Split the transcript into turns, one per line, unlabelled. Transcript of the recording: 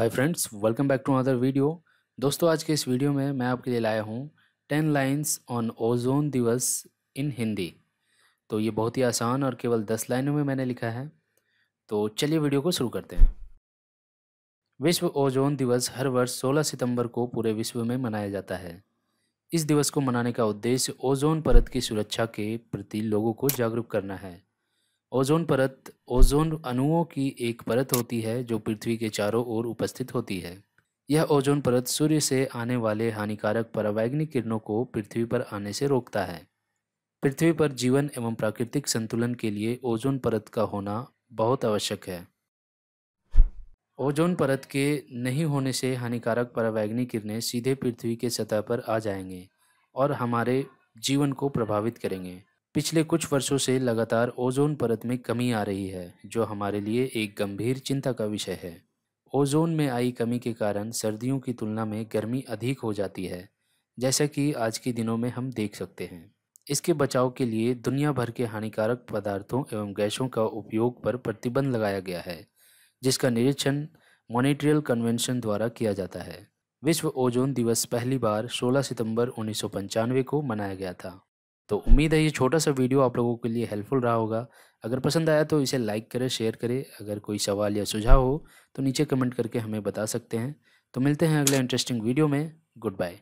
hi friends welcome back to other video दोस्तों आज के इस वीडियो में मैं आपके लिए लाया हूँ टेन लाइन्स ऑन ओजोन दिवस इन हिंदी तो ये बहुत ही आसान और केवल दस लाइनों में मैंने लिखा है तो चलिए वीडियो को शुरू करते हैं विश्व ओजोन दिवस हर वर्ष सोलह सितंबर को पूरे विश्व में मनाया जाता है इस दिवस को मनाने का उद्देश्य ओजोन परत की सुरक्षा के प्रति लोगों को जागरूक करना है ओजोन परत ओजोन अणुओं की एक परत होती है जो पृथ्वी के चारों ओर उपस्थित होती है यह ओजोन परत सूर्य से आने वाले हानिकारक परावैग्निक किरणों को पृथ्वी पर आने से रोकता है पृथ्वी पर जीवन एवं प्राकृतिक संतुलन के लिए ओजोन परत का होना बहुत आवश्यक है ओजोन परत के नहीं होने से हानिकारक परावैग्निक किरणें सीधे पृथ्वी के सतह पर आ जाएंगे और हमारे जीवन को प्रभावित करेंगे पिछले कुछ वर्षों से लगातार ओजोन परत में कमी आ रही है जो हमारे लिए एक गंभीर चिंता का विषय है ओजोन में आई कमी के कारण सर्दियों की तुलना में गर्मी अधिक हो जाती है जैसा कि आज के दिनों में हम देख सकते हैं इसके बचाव के लिए दुनिया भर के हानिकारक पदार्थों एवं गैसों का उपयोग पर प्रतिबंध लगाया गया है जिसका निरीक्षण मॉनिट्रियल कन्वेंशन द्वारा किया जाता है विश्व ओजोन दिवस पहली बार 16 सितंबर उन्नीस को मनाया गया था तो उम्मीद है ये छोटा सा वीडियो आप लोगों के लिए हेल्पफुल रहा होगा अगर पसंद आया तो इसे लाइक करें शेयर करें अगर कोई सवाल या सुझाव हो तो नीचे कमेंट करके हमें बता सकते हैं तो मिलते हैं अगले इंटरेस्टिंग वीडियो में गुड बाय